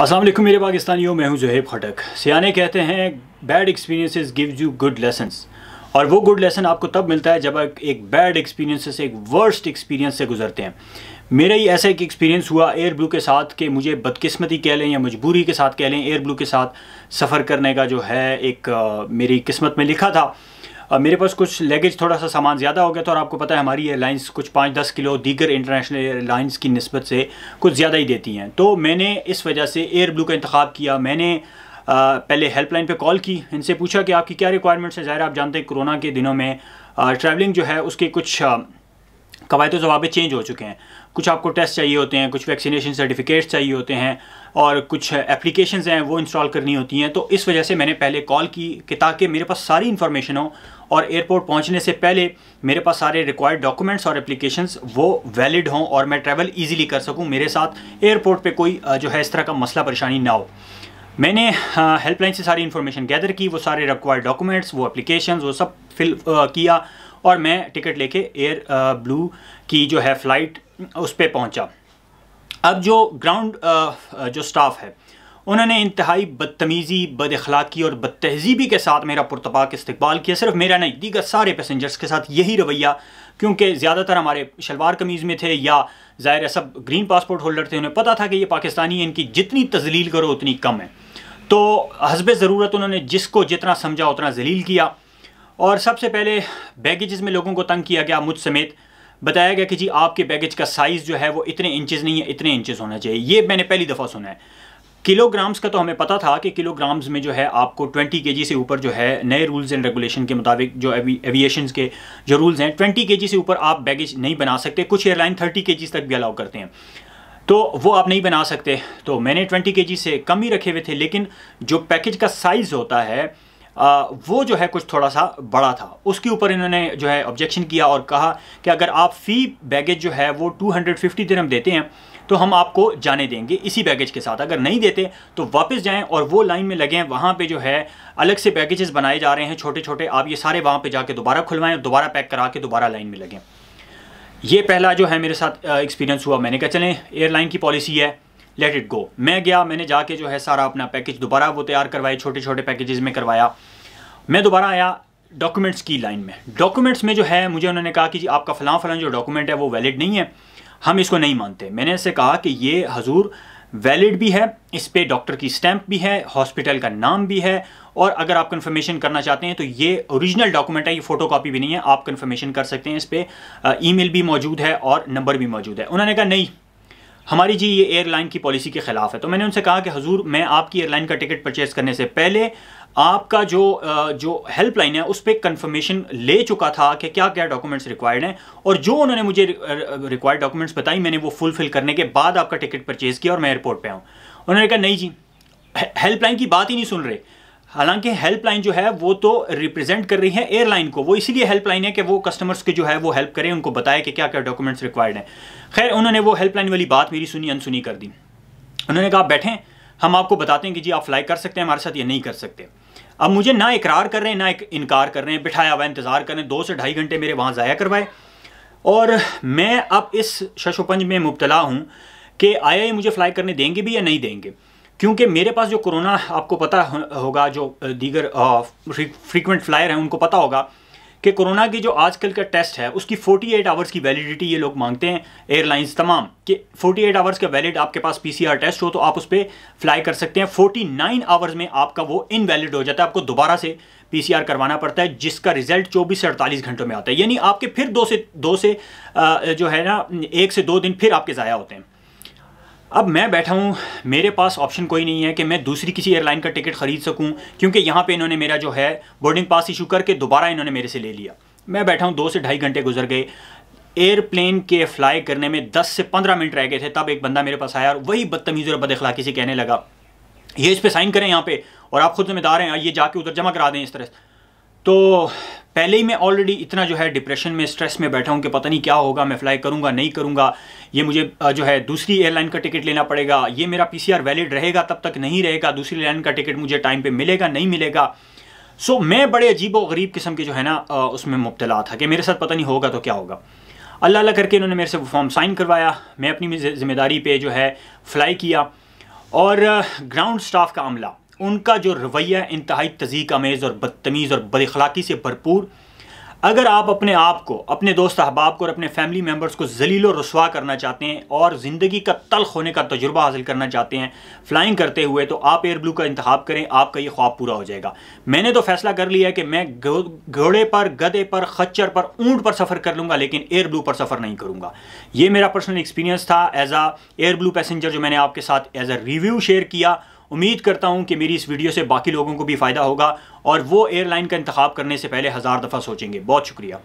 असलम मेरे यू मैं हूँ जहेब खटक सियाने कहते हैं bad experiences gives you good lessons और वो गुड लेसन आपको तब मिलता है जब आप एक बैड एक्सपीरियंस से एक वर्स्ट एक्सपीरियंस से गुजरते हैं मेरा ही ऐसा एक एक्सपीरियंस हुआ एयर ब्लू के साथ कि मुझे बदकिस्मती कह लें या मजबूरी के साथ कह लें एयर ब्लू के साथ सफ़र करने का जो है एक आ, मेरी किस्मत में लिखा था मेरे पास कुछ लगेज थोड़ा सा सामान ज़्यादा हो गया था और आपको पता है हमारी एयरलाइंस कुछ पाँच दस किलो दीगर इंटरनेशनल एयरलाइंस की नस्बत से कुछ ज़्यादा ही देती हैं तो मैंने इस वजह से एयर ब्लू का इंतखा किया मैंने आ, पहले हेल्पलाइन पे कॉल की इनसे पूछा कि आपकी क्या रिक्वायरमेंट्स हैं ज़ाहिर आप जानते हैं कोरोना के दिनों में ट्रैवलिंग जो है उसके कुछ कवायद जवाब चेंज हो चुके हैं कुछ आपको टेस्ट चाहिए होते हैं कुछ वैक्सीनेशन सर्टिफिकेट्स चाहिए होते हैं और कुछ एप्लीकेशन हैं वो इंस्टॉल करनी होती हैं तो इस वजह से मैंने पहले कॉल की कि ताकि मेरे पास सारी इन्फॉर्मेशन हो और एयरपोर्ट पहुंचने से पहले मेरे पास सारे रिक्वायर्ड डॉक्यूमेंट्स और एप्लीकेशंस वो वैलिड हों और मैं ट्रैवल ईजिली कर सकूँ मेरे साथ एयरपोर्ट पर कोई जो है इस तरह का मसला परेशानी ना हो मैंने हेल्पलाइन से सारी इन्फॉर्मेशन गैदर की वो सारे रिक्वायर्ड डॉक्यूमेंट्स वो एप्लीकेशन वो सब फिल किया और मैं टिकट लेके एयर ब्लू uh, की जो है फ़्लाइट उस पर पहुँचा अब जो ग्राउंड uh, uh, जो स्टाफ है उन्होंने इंतहाई बदतमीज़ी बद अखलाक़ी और बदतहजीबी के साथ मेरा पुरतपाक इस्तबाल किया सिर्फ मेरा नहीं दीगर सारे पैसेंजर्स के साथ यही रवैया क्योंकि ज़्यादातर हमारे शलवार कमीज़ में थे या ज़ाहिर है सब ग्रीन पासपोर्ट होल्डर थे उन्हें पता था कि ये पाकिस्तानी इनकी जितनी तजलील करो उतनी कम है तो हसब ज़रूरत उन्होंने जिसको जितना समझा उतना जलील किया और सबसे पहले बैगेज़ में लोगों को तंग किया गया मुझ समेत बताया गया कि जी आपके बैगेज का साइज़ जो है वो इतने इंचज़ नहीं है इतने इंचज़ होना चाहिए ये मैंने पहली दफ़ा सुना है किलोग्राम्स का तो हमें पता था कि किलोग्राम्स में जो है आपको 20 के से ऊपर जो है नए रूल्स एंड रेगुलेशन के मुताबिक जो एविएशन के जो रूल्स हैं ट्वेंटी के से ऊपर आप बैगेज नहीं बना सकते कुछ एयरलाइन थर्टी के तक भी अलाउ करते हैं तो वो आप नहीं बना सकते तो मैंने 20 के से कम ही रखे हुए थे लेकिन जो पैकेज का साइज़ होता है वो जो है कुछ थोड़ा सा बड़ा था उसके ऊपर इन्होंने जो है ऑब्जेक्शन किया और कहा कि अगर आप फ़ी बैगेज जो है वो टू हंड्रेड फिफ्टी देते हैं तो हम आपको जाने देंगे इसी बैगेज के साथ अगर नहीं देते तो वापस जाएं और वो लाइन में लगें वहाँ पे जो है अलग से पैकेजेस बनाए जा रहे हैं छोटे छोटे आप ये सारे वहाँ पे जाके दोबारा खुलवाएं दोबारा पैक करा के दोबारा लाइन में लगें ये पहला जो है मेरे साथ एक्सपीरियंस हुआ मैंने कहा चलें एयरलाइन की पॉलिसी है लेट इट गो मैं गया मैंने जाके जो है सारा अपना पैकेज दोबारा वो तैयार करवाए छोटे छोटे पैकेजेस में करवाया मैं दोबारा आया डॉक्यूमेंट्स की लाइन में डॉक्यूमेंट्स में जो है मुझे उन्होंने कहा कि जी आपका फलां फलां जो डॉक्यूमेंट है वो वैलिड नहीं है हम इसको नहीं मानते मैंने इससे कहा कि ये हजूर वैलिड भी है इस पर डॉक्टर की स्टैंप भी है हॉस्पिटल का नाम भी है और अगर आप कन्फर्मेशन करना चाहते हैं तो ये ओरिजिनल डॉक्यूमेंट है ये फोटो कापी भी नहीं है आप कन्फर्मेशन कर सकते हैं इस पर ई भी मौजूद है और नंबर भी मौजूद है उन्होंने कहा नहीं हमारी जी ये एयरलाइन की पॉलिसी के ख़िलाफ़ है तो मैंने उनसे कहा कि हजूर मैं आपकी एयरलाइन का टिकट परचेज़ करने से पहले आपका जो जो हेल्पलाइन है उस पर कन्फर्मेशन ले चुका था कि क्या क्या डॉक्यूमेंट्स रिक्वायर्ड हैं और जो उन्होंने मुझे रिक्वायर्ड डॉक्यूमेंट्स बताई मैंने वो फुलफिल करने के बाद आपका टिकट परचेज़ किया और मैं एयरपोर्ट पर आऊँ उन्होंने कहा नहीं जी हेल्पलाइन की बात ही नहीं सुन रहे हालांकि हेल्पलाइन जो है वो तो रिप्रेजेंट कर रही है एयरलाइन को वो इसलिए हेल्पलाइन है कि वो कस्टमर्स के जो है वो हेल्प करें उनको बताए कि क्या क्या डॉक्यूमेंट्स रिक्वायर्ड हैं खैर उन्होंने वो हेल्पलाइन वाली बात मेरी सुनी अनसुनी कर दी उन्होंने कहा बैठें हम आपको बताते हैं कि जी आप फ्लाई कर सकते हैं हमारे साथ या नहीं कर सकते अब मुझे ना इकरार कर रहे हैं ना इनकार कर रहे हैं बिठाया हुआ इंतज़ार कर रहे हैं दो से ढाई घंटे मेरे वहाँ ज़ाया करवाए और मैं अब इस शशोपंज में मुबतला हूँ कि आया ये मुझे फ्लाई करने देंगे भी या नहीं देंगे क्योंकि मेरे पास जो कोरोना आपको पता होगा जो दीगर फ्रीक्वेंट फ्लायर हैं उनको पता होगा कि कोरोना की जो आजकल का टेस्ट है उसकी 48 आवर्स की वैलिडिटी ये लोग मांगते हैं एयरलाइंस तमाम कि 48 आवर्स का वैलिड आपके पास पीसीआर टेस्ट हो तो आप उस पर फ्लाई कर सकते हैं 49 आवर्स में आपका वो इनवैलिड हो जाता है आपको दोबारा से पीसीआर करवाना पड़ता है जिसका रिजल्ट चौबीस से अड़तालीस घंटों में आता है यानी आपके फिर दो से दो से जो है ना एक से दो दिन फिर आपके ज़ाया होते हैं अब मैं बैठा हूँ मेरे पास ऑप्शन कोई नहीं है कि मैं दूसरी किसी एयरलाइन का टिकट खरीद सकूँ क्योंकि यहाँ पे इन्होंने मेरा जो है बोर्डिंग पास इशू करके दोबारा इन्होंने मेरे से ले लिया मैं बैठा हूँ दो से ढाई घंटे गुजर गए एयरप्लेन के फ्लाई करने में दस से पंद्रह मिनट रह गए थे तब एक बंदा मेरे पास आया और वही बदतमीज़ और बदखलाकी से कहने लगा ये इस पर साइन करें यहाँ पर और आप खुद जिम्मेदार हैं ये जाके उधर जमा करा दें इस तरह तो पहले ही मैं ऑलरेडी इतना जो है डिप्रेशन में स्ट्रेस में बैठा हूँ कि पता नहीं क्या होगा मैं फ्लाई करूँगा नहीं करूँगा ये मुझे जो है दूसरी एयरलाइन का टिकट लेना पड़ेगा ये मेरा पी वैलिड रहेगा तब तक नहीं रहेगा दूसरी एयरलाइन का टिकट मुझे टाइम पर मिलेगा नहीं मिलेगा सो so, मैं बड़े अजीब और गरीब किस्म के जो है ना उसमें मुबतला था कि मेरे साथ पता नहीं होगा तो क्या होगा अल्लाह अल्लाह करके इन्होंने मेरे से वो फॉर्म साइन करवाया मैं अपनी जिम्मेदारी पे जो है फ्लाई किया और ग्राउंड स्टाफ का अमला उनका जो रवैया इंतहाई तजीक आमेज़ और बदतमीज़ और बदखलाकी से भरपूर अगर आप अपने आप को अपने दोस्त अहबाब को और अपने फैमिली मेम्बर्स को जलील और रसवा करना चाहते हैं और ज़िंदगी का तलख होने का तजुर्बा हासिल करना चाहते हैं फ्लाइंग करते हुए तो आप एयर ब्लू का इंतब करें आपका ये ख्वाब पूरा हो जाएगा मैंने तो फैसला कर लिया है कि मैं घोड़े पर गधे पर खच्चर पर ऊँट पर सफ़र कर लूँगा लेकिन एयर ब्लू पर सफ़र नहीं करूँगा ये मेरा पर्सनल एक्सपीरियंस था as a Air Blue passenger जो मैंने आपके साथ एज अ रिव्यू शेयर किया उम्मीद करता हूँ कि मेरी इस वीडियो से बाकी लोगों को भी फ़ायदा होगा और वो एयरलाइन का इंतखब करने से पहले हज़ार दफ़ा सोचेंगे बहुत शुक्रिया